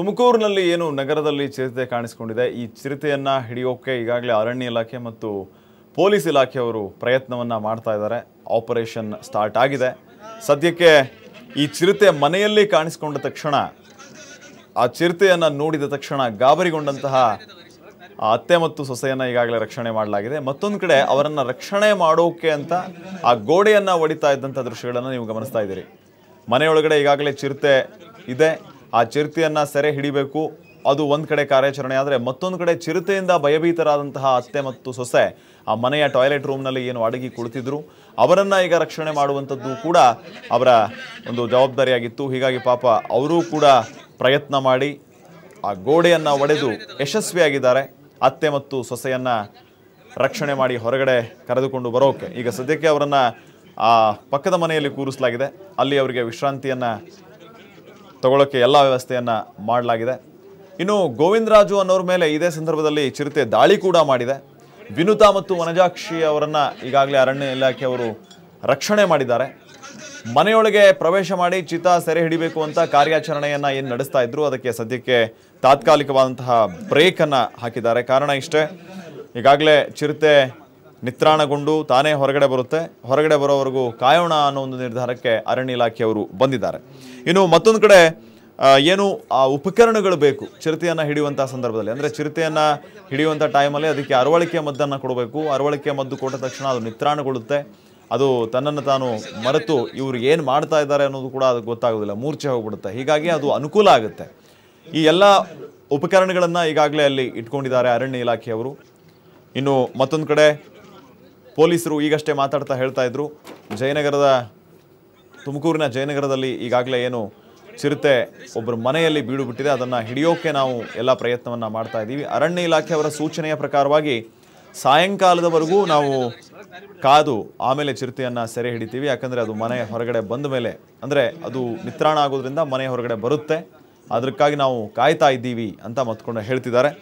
ತುಮಕೂರಿನಲ್ಲಿ ಏನು ನಗರದಲ್ಲಿ ಚಿರತೆ ಕಾಣಿಸಿಕೊಂಡಿದೆ ಈ ಚಿರತೆಯನ್ನು ಹಿಡಿಯೋಕೆ ಈಗಾಗಲೇ ಅರಣ್ಯ ಇಲಾಖೆ ಮತ್ತು ಪೊಲೀಸ್ ಇಲಾಖೆಯವರು ಪ್ರಯತ್ನವನ್ನು ಮಾಡ್ತಾ ಇದ್ದಾರೆ ಆಪರೇಷನ್ ಸ್ಟಾರ್ಟ್ ಆಗಿದೆ ಸದ್ಯಕ್ಕೆ ಈ ಚಿರತೆ ಮನೆಯಲ್ಲಿ ಕಾಣಿಸಿಕೊಂಡ ತಕ್ಷಣ ಆ ಚಿರತೆಯನ್ನು ನೋಡಿದ ತಕ್ಷಣ ಗಾಬರಿಗೊಂಡಂತಹ ಅತ್ತೆ ಮತ್ತು ಸೊಸೆಯನ್ನು ಈಗಾಗಲೇ ರಕ್ಷಣೆ ಮಾಡಲಾಗಿದೆ ಮತ್ತೊಂದು ಕಡೆ ಅವರನ್ನು ರಕ್ಷಣೆ ಮಾಡೋಕೆ ಅಂತ ಆ ಗೋಡೆಯನ್ನು ಒಡಿತಾ ಇದ್ದಂಥ ದೃಶ್ಯಗಳನ್ನು ನೀವು ಗಮನಿಸ್ತಾ ಇದ್ದೀರಿ ಮನೆಯೊಳಗಡೆ ಈಗಾಗಲೇ ಚಿರತೆ ಇದೆ ಆ ಚಿರತೆಯನ್ನು ಸೆರೆ ಹಿಡಿಬೇಕು ಅದು ಒಂದು ಕಡೆ ಕಾರ್ಯಾಚರಣೆ ಆದರೆ ಮತ್ತೊಂದು ಕಡೆ ಚಿರತೆಯಿಂದ ಭಯಭೀತರಾದಂತಹ ಅತ್ತೆ ಮತ್ತು ಸೊಸೆ ಆ ಮನೆಯ ಟಾಯ್ಲೆಟ್ ರೂಮ್ನಲ್ಲಿ ಏನು ಅಡಗಿ ಕುಳಿತಿದ್ರು ಅವರನ್ನು ಈಗ ರಕ್ಷಣೆ ಮಾಡುವಂಥದ್ದು ಕೂಡ ಅವರ ಒಂದು ಜವಾಬ್ದಾರಿಯಾಗಿತ್ತು ಹೀಗಾಗಿ ಪಾಪ ಅವರೂ ಕೂಡ ಪ್ರಯತ್ನ ಮಾಡಿ ಆ ಗೋಡೆಯನ್ನು ಒಡೆದು ಯಶಸ್ವಿಯಾಗಿದ್ದಾರೆ ಅತ್ತೆ ಮತ್ತು ಸೊಸೆಯನ್ನು ರಕ್ಷಣೆ ಮಾಡಿ ಹೊರಗಡೆ ಕರೆದುಕೊಂಡು ಬರೋಕೆ ಈಗ ಸದ್ಯಕ್ಕೆ ಅವರನ್ನು ಆ ಪಕ್ಕದ ಮನೆಯಲ್ಲಿ ಕೂರಿಸಲಾಗಿದೆ ಅಲ್ಲಿ ಅವರಿಗೆ ವಿಶ್ರಾಂತಿಯನ್ನು ತಗೊಳ್ಳೋಕ್ಕೆ ಎಲ್ಲ ವ್ಯವಸ್ಥೆಯನ್ನು ಮಾಡಲಾಗಿದೆ ಇನ್ನು ಗೋವಿಂದರಾಜು ಅನ್ನೋರ ಮೇಲೆ ಇದೇ ಸಂದರ್ಭದಲ್ಲಿ ಚಿರತೆ ದಾಳಿ ಕೂಡ ಮಾಡಿದೆ ವಿನುತಾ ಮತ್ತು ವನಜಾಕ್ಷಿ ಅವರನ್ನು ಈಗಾಗಲೇ ಅರಣ್ಯ ಇಲಾಖೆಯವರು ರಕ್ಷಣೆ ಮಾಡಿದ್ದಾರೆ ಮನೆಯೊಳಗೆ ಪ್ರವೇಶ ಮಾಡಿ ಚಿತಾ ಸೆರೆ ಹಿಡಿಬೇಕು ಅಂತ ಕಾರ್ಯಾಚರಣೆಯನ್ನು ಏನು ನಡೆಸ್ತಾ ಇದ್ರು ಅದಕ್ಕೆ ಸದ್ಯಕ್ಕೆ ತಾತ್ಕಾಲಿಕವಾದಂತಹ ಬ್ರೇಕನ್ನು ಹಾಕಿದ್ದಾರೆ ಕಾರಣ ಇಷ್ಟೇ ಈಗಾಗಲೇ ಚಿರತೆ ನಿತ್ರಾಣಗೊಂಡು ತಾನೇ ಹೊರಗಡೆ ಬರುತ್ತೆ ಹೊರಗಡೆ ಬರೋವರೆಗೂ ಕಾಯೋಣ ಅನ್ನೋ ಒಂದು ನಿರ್ಧಾರಕ್ಕೆ ಅರಣ್ಯ ಇಲಾಖೆಯವರು ಬಂದಿದ್ದಾರೆ ಇನ್ನು ಮತ್ತೊಂದು ಕಡೆ ಏನು ಆ ಉಪಕರಣಗಳು ಬೇಕು ಚಿರತೆಯನ್ನು ಹಿಡಿಯುವಂಥ ಸಂದರ್ಭದಲ್ಲಿ ಅಂದರೆ ಚಿರತೆಯನ್ನು ಹಿಡಿಯುವಂಥ ಟೈಮಲ್ಲಿ ಅದಕ್ಕೆ ಅರವಳಿಕೆ ಮದ್ದನ್ನು ಕೊಡಬೇಕು ಅರವಳಿಕೆ ಮದ್ದು ಕೊಟ್ಟ ತಕ್ಷಣ ಅದು ನಿತ್ರಾಣಗೊಳ್ಳುತ್ತೆ ಅದು ತನ್ನನ್ನು ತಾನು ಮರೆತು ಇವರು ಏನು ಮಾಡ್ತಾ ಇದ್ದಾರೆ ಅನ್ನೋದು ಕೂಡ ಅದು ಗೊತ್ತಾಗೋದಿಲ್ಲ ಮೂರ್ಛೆ ಹೋಗ್ಬಿಡುತ್ತೆ ಹೀಗಾಗಿ ಅದು ಅನುಕೂಲ ಆಗುತ್ತೆ ಈ ಎಲ್ಲ ಉಪಕರಣಗಳನ್ನು ಈಗಾಗಲೇ ಅಲ್ಲಿ ಇಟ್ಕೊಂಡಿದ್ದಾರೆ ಅರಣ್ಯ ಇಲಾಖೆಯವರು ಇನ್ನು ಮತ್ತೊಂದು ಕಡೆ ಪೊಲೀಸರು ಈಗಷ್ಟೇ ಮಾತಾಡ್ತಾ ಹೇಳ್ತಾ ಇದ್ರು ಜಯನಗರದ ತುಮಕೂರಿನ ಜಯನಗರದಲ್ಲಿ ಈಗಾಗಲೇ ಏನು ಚಿರತೆ ಒಬ್ಬರು ಮನೆಯಲ್ಲಿ ಬೀಡುಬಿಟ್ಟಿದೆ ಅದನ್ನು ಹಿಡಿಯೋಕೆ ನಾವು ಎಲ್ಲ ಪ್ರಯತ್ನವನ್ನು ಮಾಡ್ತಾ ಇದ್ದೀವಿ ಅರಣ್ಯ ಇಲಾಖೆಯವರ ಸೂಚನೆಯ ಪ್ರಕಾರವಾಗಿ ಸಾಯಂಕಾಲದವರೆಗೂ ನಾವು ಕಾದು ಆಮೇಲೆ ಚಿರತೆಯನ್ನು ಸೆರೆ ಹಿಡಿತೀವಿ ಯಾಕಂದರೆ ಅದು ಮನೆ ಹೊರಗಡೆ ಬಂದ ಮೇಲೆ ಅಂದರೆ ಅದು ನಿತ್ರಾಣ ಆಗೋದ್ರಿಂದ ಮನೆ ಹೊರಗಡೆ ಬರುತ್ತೆ ಅದಕ್ಕಾಗಿ ನಾವು ಕಾಯ್ತಾ ಇದ್ದೀವಿ ಅಂತ ಮತ್ಕೊಂಡು ಹೇಳ್ತಿದ್ದಾರೆ